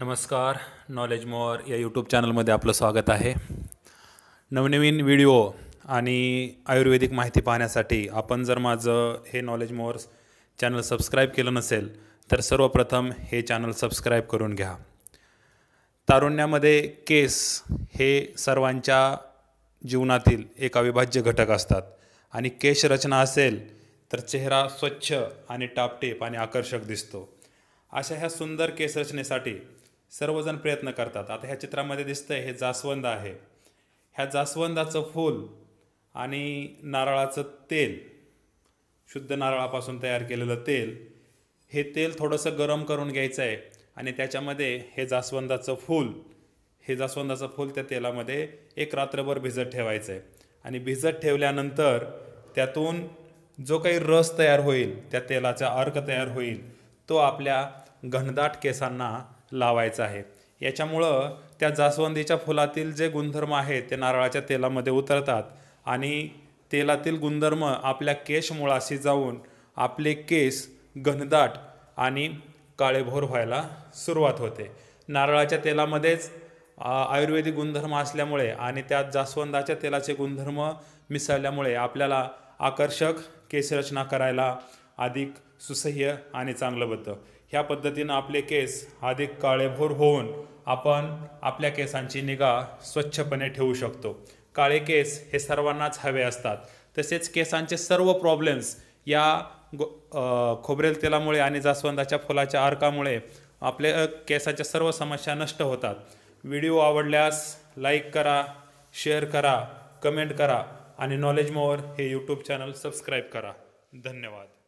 नमस्कार knowledge mower या YouTube चॅनलमध्ये आपलं स्वागत आहे नवनवीन व्हिडिओ आणि आयुर्वेदिक माहिती पाहण्यासाठी आपण जर माझं हे नॉलेज मॉर चॅनल सबस्क्राईब केलं नसेल तर सर्वप्रथम हे चॅनल सबस्क्राईब करून घ्या तारुण्यामध्ये केस हे सर्वांच्या जीवनातील एक अविभाज्य घटक असतात आणि केशरचना असेल तर चेहरा स्वच्छ आणि टापटेप आणि आकर्षक दिसतो अशा ह्या सुंदर केस रचनेसाठी सर्वजण प्रयत्न करतात आता ह्या चित्रामध्ये दिसतंय हे जास्वंद आहे ह्या जास्वंदाचं फूल आणि नारळाचं तेल शुद्ध नारळापासून तयार केलेलं तेल हे तेल थोडंसं गरम करून घ्यायचं आहे आणि त्याच्यामध्ये हे जास्वंदाचं फूल हे जास्वंदाचं फूल त्या तेलामध्ये एक रात्रभर भिजत ठेवायचं आहे आणि भिजत ठेवल्यानंतर त्यातून जो काही रस तयार होईल त्या तेलाचा अर्क तयार होईल तो आपल्या घनदाट केसांना लावायचा आहे याच्यामुळं त्या जास्वंदीच्या फुलातील जे गुणधर्म आहेत ते नारळाच्या तेलामध्ये उतरतात आणि तेलातील गुणधर्म आपल्या केश मुळाशी जाऊन आपले केस घनदाट आणि काळेभोर व्हायला सुरुवात होते नारळाच्या तेलामध्येच आयुर्वेदिक गुणधर्म असल्यामुळे आणि त्यात जास्वंदाच्या तेलाचे गुणधर्म मिसळल्यामुळे आपल्याला आकर्षक केसरचना करायला अधिक सुसह्य आणि चांगलं बनतं ह्या पद्धतीनं आपले केस अधिक काळेभोर होऊन आपण आपल्या केसांची निगा स्वच्छपणे ठेवू शकतो काळे केस हे सर्वांनाच हवे असतात तसेच केसांचे सर्व प्रॉब्लेम्स या गो खोबरेल तेलामुळे आणि जास्वंदाच्या फुलाच्या अर्कामुळे आपल्या केसाच्या सर्व समस्या नष्ट होतात व्हिडिओ आवडल्यास लाईक करा शेअर करा कमेंट करा आणि नॉलेज मोअर हे यूट्यूब चॅनल सबस्क्राईब करा धन्यवाद